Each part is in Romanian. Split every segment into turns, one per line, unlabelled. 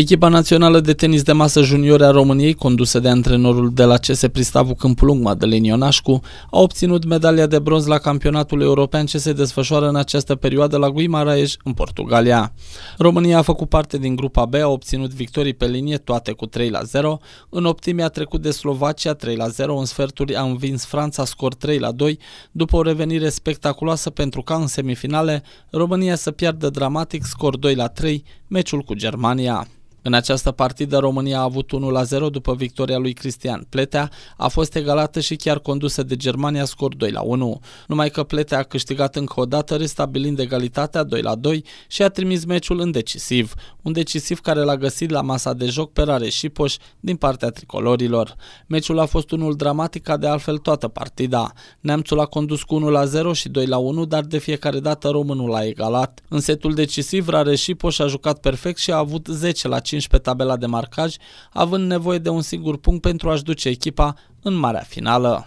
Echipa națională de tenis de masă juniore a României, condusă de antrenorul de la CS Pristavu Câmpulung, Madeleine Ionașcu, a obținut medalia de bronz la campionatul european ce se desfășoară în această perioadă la Guimaraes, în Portugalia. România a făcut parte din grupa B, a obținut victorii pe linie toate cu 3 la 0, în optimii a trecut de Slovacia 3 la 0, în sferturi a învins Franța scor 3 la 2, după o revenire spectaculoasă pentru ca în semifinale România să piardă dramatic scor 2 la 3 meciul cu Germania. În această partidă România a avut 1-0 după victoria lui Cristian Pletea, a fost egalată și chiar condusă de Germania scor 2-1. Numai că Pletea a câștigat încă o dată restabilind egalitatea 2-2 și a trimis meciul în decisiv, un decisiv care l-a găsit la masa de joc pe Rare și Poș din partea tricolorilor. Meciul a fost unul dramatic ca de altfel toată partida. Neamțul a condus cu 1-0 și 2-1, dar de fiecare dată românul a egalat. În setul decisiv Rare și Poș a jucat perfect și a avut 10 la 5 pe tabela de marcaj, având nevoie de un singur punct pentru a-și duce echipa în marea finală.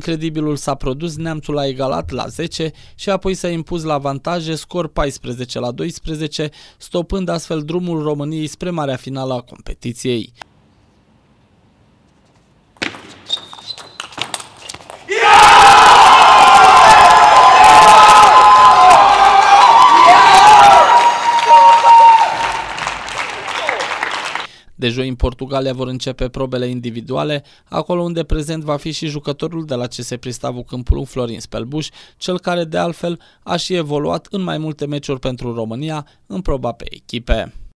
Incredibilul s-a produs, neamțul a egalat la 10 și apoi s-a impus la avantaje scor 14 la 12, stopând astfel drumul României spre marea finală a competiției. De joi în Portugalia vor începe probele individuale, acolo unde prezent va fi și jucătorul de la CS Pristavu Câmpul Florin Spelbuș, cel care de altfel a și evoluat în mai multe meciuri pentru România în proba pe echipe.